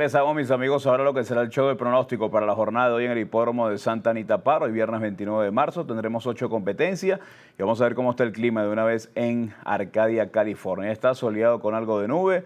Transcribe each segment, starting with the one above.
Empezamos, mis amigos, ahora lo que será el show de pronóstico para la jornada de hoy en el hipódromo de Santa Anita Paro. Hoy viernes 29 de marzo tendremos ocho competencias y vamos a ver cómo está el clima de una vez en Arcadia, California. Está soleado con algo de nube.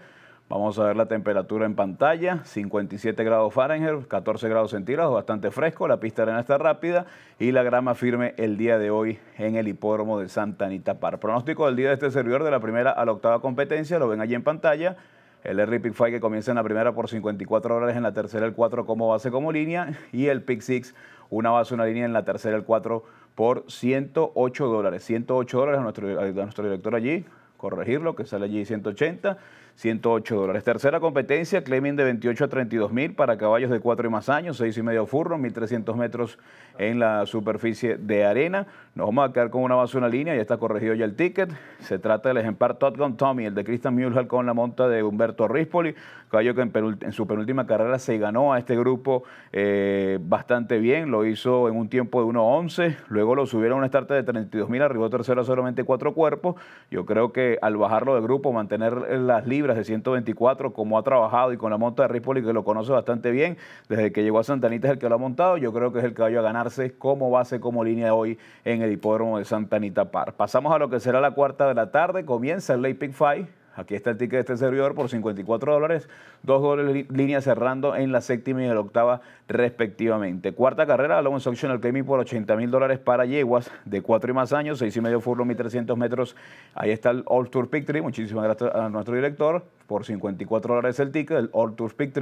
Vamos a ver la temperatura en pantalla, 57 grados Fahrenheit, 14 grados centígrados, bastante fresco, la pista arena está rápida y la grama firme el día de hoy en el hipódromo de Santa Anita Par. Pronóstico del día de este servidor de la primera a la octava competencia, lo ven allí en pantalla. El Early 5 que comienza en la primera por 54 dólares, en la tercera el 4 como base como línea y el Pick 6 una base, una línea en la tercera el 4 por 108 dólares. 108 dólares nuestro, a nuestro director allí, corregirlo, que sale allí 180 108 dólares. Tercera competencia, claiming de 28 a 32 mil para caballos de 4 y más años, 6 y medio furro, 1300 metros en la superficie de arena. Nos vamos a quedar con una base una línea, ya está corregido ya el ticket. Se trata del ejemplar Todd Tommy, el de Christian Mulhall con la monta de Humberto Rispoli, caballo que en, su penúltima carrera se ganó a este grupo eh, bastante bien, lo hizo en un tiempo de 11 luego lo subieron a una starta de 32 mil, arribó tercero solamente cuatro cuerpos. Yo creo que al bajarlo de grupo, mantener las libres de 124, como ha trabajado y con la monta de Ripoli, que lo conoce bastante bien. Desde que llegó a Santanita es el que lo ha montado. Yo creo que es el caballo a ganarse como base, como línea hoy en el hipódromo de Santanita Par. Pasamos a lo que será la cuarta de la tarde. Comienza el Late Pick Five Aquí está el ticket de este servidor por 54 dólares, dos goles líneas cerrando en la séptima y en la octava respectivamente. Cuarta carrera, Alonso el Claiming por 80 mil dólares para yeguas de cuatro y más años, 6 y medio furlong, 1300 metros. Ahí está el All Tour Picture. Muchísimas gracias a nuestro director por 54 dólares el ticket, el All Tours Pick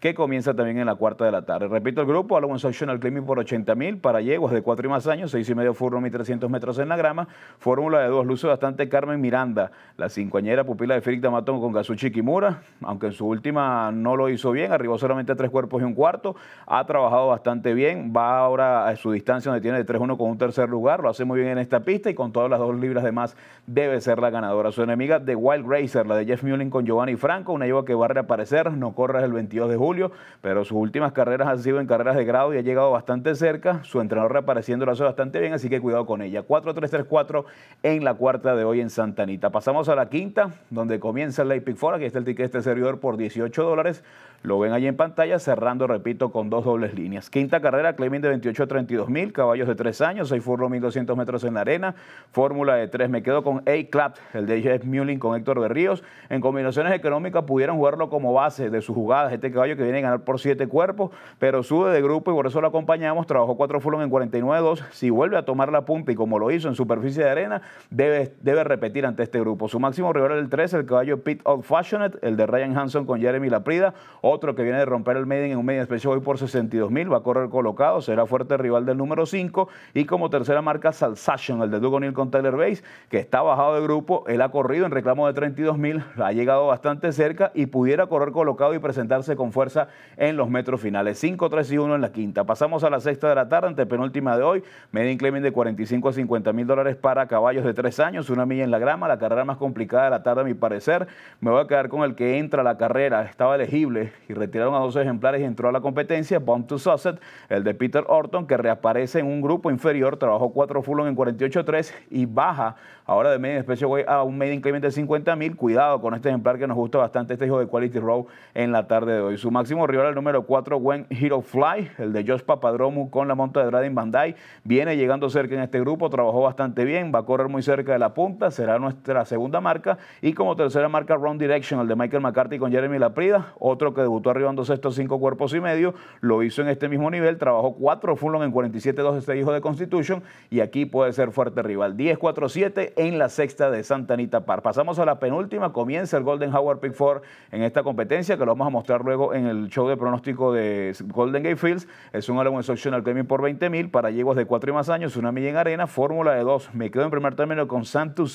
que comienza también en la cuarta de la tarde. Repito, el grupo, Alonso Optional Climbing por 80 mil para yeguas de 4 y más años, 6 y medio y 1300 metros en la grama, fórmula de dos, luces bastante Carmen Miranda, la cincoañera pupila de Félix tamatón con Gazuchi Kimura, aunque en su última no lo hizo bien, arribó solamente a tres cuerpos y un cuarto, ha trabajado bastante bien, va ahora a su distancia donde tiene de 3-1 con un tercer lugar, lo hace muy bien en esta pista y con todas las dos libras de más debe ser la ganadora. Su enemiga de Wild Racer, la de Jeff Mullin con Giovanni y Franco, una lleva que va a reaparecer, no corre el 22 de julio, pero sus últimas carreras han sido en carreras de grado y ha llegado bastante cerca. Su entrenador reapareciendo lo hace bastante bien, así que cuidado con ella. 4-3-3-4 en la cuarta de hoy en Santanita, Pasamos a la quinta, donde comienza el Pick Four. que está el ticket de este servidor por 18 dólares. Lo ven ahí en pantalla, cerrando, repito, con dos dobles líneas. Quinta carrera, Clemente de 28 a 32 mil, caballos de 3 años, 6 furro 1200 metros en la arena, fórmula de 3. Me quedo con A-Clap, el de Jeff Mullin con Héctor Berríos, en combinaciones de económica pudieran jugarlo como base de sus jugadas. Este caballo que viene a ganar por siete cuerpos, pero sube de grupo y por eso lo acompañamos. Trabajó cuatro full en 49-2. Si vuelve a tomar la punta y como lo hizo en superficie de arena, debe, debe repetir ante este grupo. Su máximo rival es el 3, el caballo Pete Old Fashioned, el de Ryan Hanson con Jeremy Laprida, otro que viene de romper el Maiden en un medio especial hoy por 62 mil, va a correr colocado, será fuerte rival del número 5 y como tercera marca Salsation, el de Doug O'Neill con Taylor Base que está bajado de grupo, él ha corrido en reclamo de 32 mil, ha llegado bastante cerca y pudiera correr colocado y presentarse con fuerza en los metros finales. 5, 3 y 1 en la quinta. Pasamos a la sexta de la tarde, ante penúltima de hoy. Media inclement de 45 a 50 mil dólares para caballos de 3 años, una milla en la grama, la carrera más complicada de la tarde a mi parecer. Me voy a quedar con el que entra a la carrera, estaba elegible y retiraron a dos ejemplares y entró a la competencia. Bomb to Sussex, el de Peter Orton, que reaparece en un grupo inferior, trabajó 4 full en 48-3 y baja ahora de media especie a un media inclement de 50 mil. Cuidado con este ejemplar que nos gusta bastante este hijo de Quality Row en la tarde de hoy. Su máximo rival, el número 4, Gwen Hero Fly, el de Josh Papadromu con la monta de Dradin Bandai, viene llegando cerca en este grupo, trabajó bastante bien, va a correr muy cerca de la punta, será nuestra segunda marca. Y como tercera marca, Round Direction, el de Michael McCarthy con Jeremy Laprida, otro que debutó arribando sexto, cinco cuerpos y medio, lo hizo en este mismo nivel, trabajó cuatro Fulon en 47-2 este hijo de Constitution y aquí puede ser fuerte rival. 10-4-7 en la sexta de Santa Anita Par. Pasamos a la penúltima, comienza el Golden Hour Pick 4 en esta competencia, que lo vamos a mostrar luego en el show de pronóstico de Golden Gate Fields. Es un álbum excepcional Premium por 20 mil para yeguas de 4 y más años, una milla en arena, fórmula de 2. Me quedo en primer término con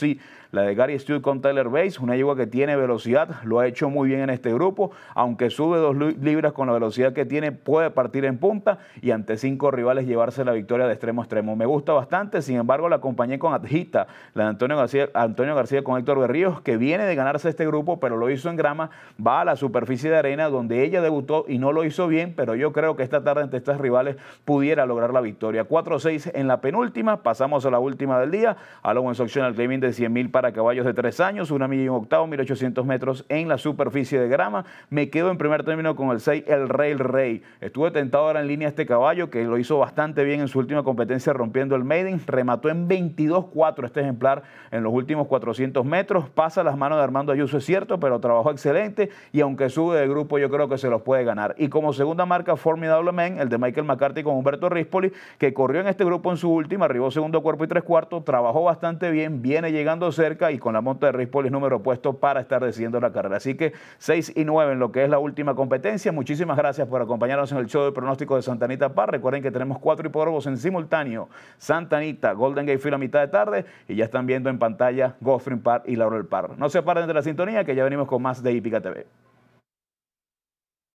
y la de Gary Stewart con Tyler Bates, una yegua que tiene velocidad, lo ha hecho muy bien en este grupo, aunque sube dos libras con la velocidad que tiene, puede partir en punta y ante cinco rivales llevarse la victoria de extremo a extremo. Me gusta bastante, sin embargo la acompañé con Adjita, la de Antonio García, Antonio García con Héctor Berríos, que viene de ganarse este grupo, pero lo lo hizo en grama, va a la superficie de arena donde ella debutó y no lo hizo bien, pero yo creo que esta tarde ante estas rivales pudiera lograr la victoria. 4-6 en la penúltima, pasamos a la última del día, a la Women's Optional de de 100.000 para caballos de 3 años, una milla y un octavo, 1.800 metros en la superficie de grama. Me quedo en primer término con el 6, el Rey, Rey. Estuve tentado ahora en línea este caballo que lo hizo bastante bien en su última competencia rompiendo el maiden, remató en 22-4 este ejemplar en los últimos 400 metros, pasa las manos de Armando Ayuso, es cierto, pero trabajó excelente y aunque sube de grupo yo creo que se los puede ganar. Y como segunda marca Formidable el de Michael McCarthy con Humberto Rispoli, que corrió en este grupo en su última, arribó segundo cuerpo y tres cuartos, trabajó bastante bien, viene llegando cerca y con la monta de Rispoli es número puesto para estar decidiendo la carrera. Así que 6 y 9 en lo que es la última competencia. Muchísimas gracias por acompañarnos en el show de pronóstico de Santanita Par. Recuerden que tenemos cuatro hipódromos en simultáneo. Santanita, Golden Gate Field mitad de tarde y ya están viendo en pantalla Goffrin Park y Laurel Park. No se paren de la sintonía que ya venimos venimos con más de Hípica TV.